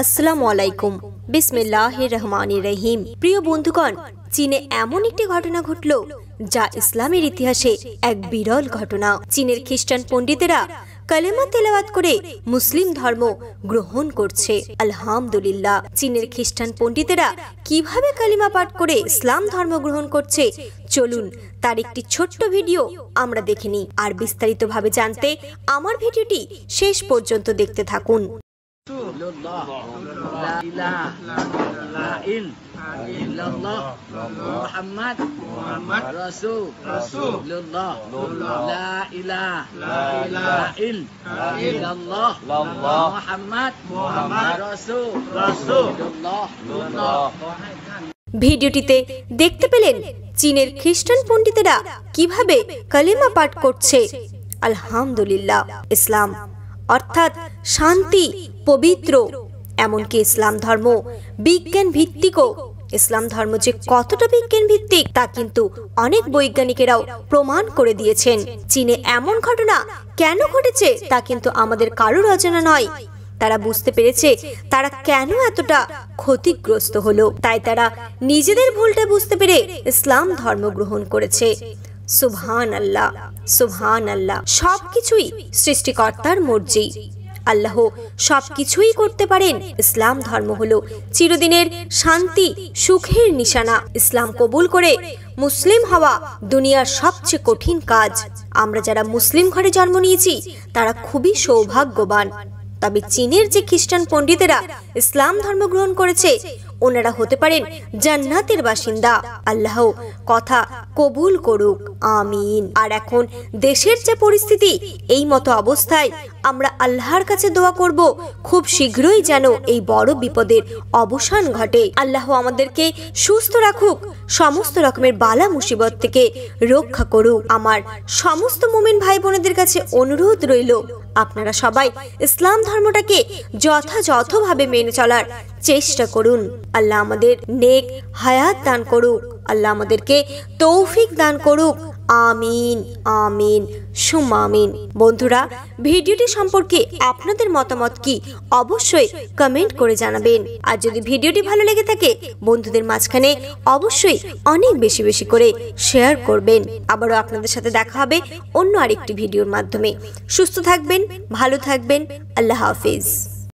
আসসালামু আলাইকুম বিসমিল্লাহ রহমান রহিম প্রিয় বন্ধুগণ চীনে এমন একটি ঘটনা ঘটল যা ইসলামের ইতিহাসে এক বিরল ঘটনা চীনের খ্রিস্টান পণ্ডিতেরা কালেমা তেলাওয়াত করে মুসলিম ধর্ম গ্রহণ করছে আলহামদুলিল্লাহ চীনের খ্রিস্টান পণ্ডিতেরা কিভাবে কালিমা পাঠ করে ইসলাম ধর্ম গ্রহণ করছে চলুন তার একটি ছোট্ট ভিডিও আমরা দেখে নিই আর বিস্তারিতভাবে জানতে আমার ভিডিওটি শেষ পর্যন্ত দেখতে থাকুন ভিডিওটিতে দেখতে পেলেন চীনের খ্রিস্টান পণ্ডিতেরা কিভাবে কালিমা পাঠ করছে আলহামদুলিল্লাহ ইসলাম অর্থাৎ শান্তি পবিত্র এমনকি ইসলাম ধর্ম বিজ্ঞান ভিত্তিকও ইসলাম ধর্ম যে কতটা বিজ্ঞান ভিত্তিক তা কিন্তু অনেক বৈজ্ঞানিকেরাও প্রমাণ করে দিয়েছেন চীনে এমন ঘটনা কেন ঘটেছে তা কিন্তু আমাদের কারোর অজানা নয় তারা বুঝতে পেরেছে তারা কেন এতটা ক্ষতিগ্রস্ত হলো তাই তারা নিজেদের ভুলটা বুঝতে পেরে ইসলাম ধর্ম গ্রহণ করেছে সুবহান আল্লাহ সুবহান আল্লাহ সব কিছুই সৃষ্টিকর্তার মর্জি আল্লাহ সব কিছুই করতে পারেন ইসলাম ধর্ম হল চিরদিনের শান্তি সুখের নিশানা ইসলাম কবুল করে মুসলিম হওয়া দুনিয়ার সবচেয়ে কঠিন কাজ আমরা যারা মুসলিম ঘরে জন্ম নিয়েছি তারা খুবই সৌভাগ্যবান তবে চীনের যে খ্রিস্টান পণ্ডিতেরা ইসলাম ধর্ম গ্রহণ করেছে ওনারা হতে পারেন জান্নাতের বাসিন্দা আল্লাহ কথা কবুল করুক আমিন আর এখন দেশের যে পরিস্থিতি এই মতো অবস্থায় আমরা আল্লাহর কাছে দোয়া করব খুব শীঘ্রই যেন এই বড় বিপদের অবসান ঘটে আল্লাহ আমাদেরকে সুস্থ রাখুক সমস্ত রকমের বালা মুসিবত থেকে রক্ষা করুক আমার সমস্ত মোমেন ভাই বোনেদের কাছে অনুরোধ রইল আপনারা সবাই ইসলাম ধর্মটাকে যথাযথভাবে মেনে চলার চেষ্টা করুন আল্লাহ আমাদের নেক হায়াত দান করুক আল্লাহ আমাদেরকে তৌফিক দান করুক আমিন আমিন সুমামিন বন্ধুরা ভিডিওটি সম্পর্কে আপনাদের মতামত কি অবশ্যই কমেন্ট করে জানাবেন আর যদি ভিডিওটি ভালো লেগে থাকে বন্ধুদের মাঝখানে অবশ্যই অনেক বেশি বেশি করে শেয়ার করবেন আবারও আপনাদের সাথে দেখা হবে অন্য আরেকটি ভিডিওর মাধ্যমে সুস্থ থাকবেন ভালো থাকবেন আল্লাহ হাফিজ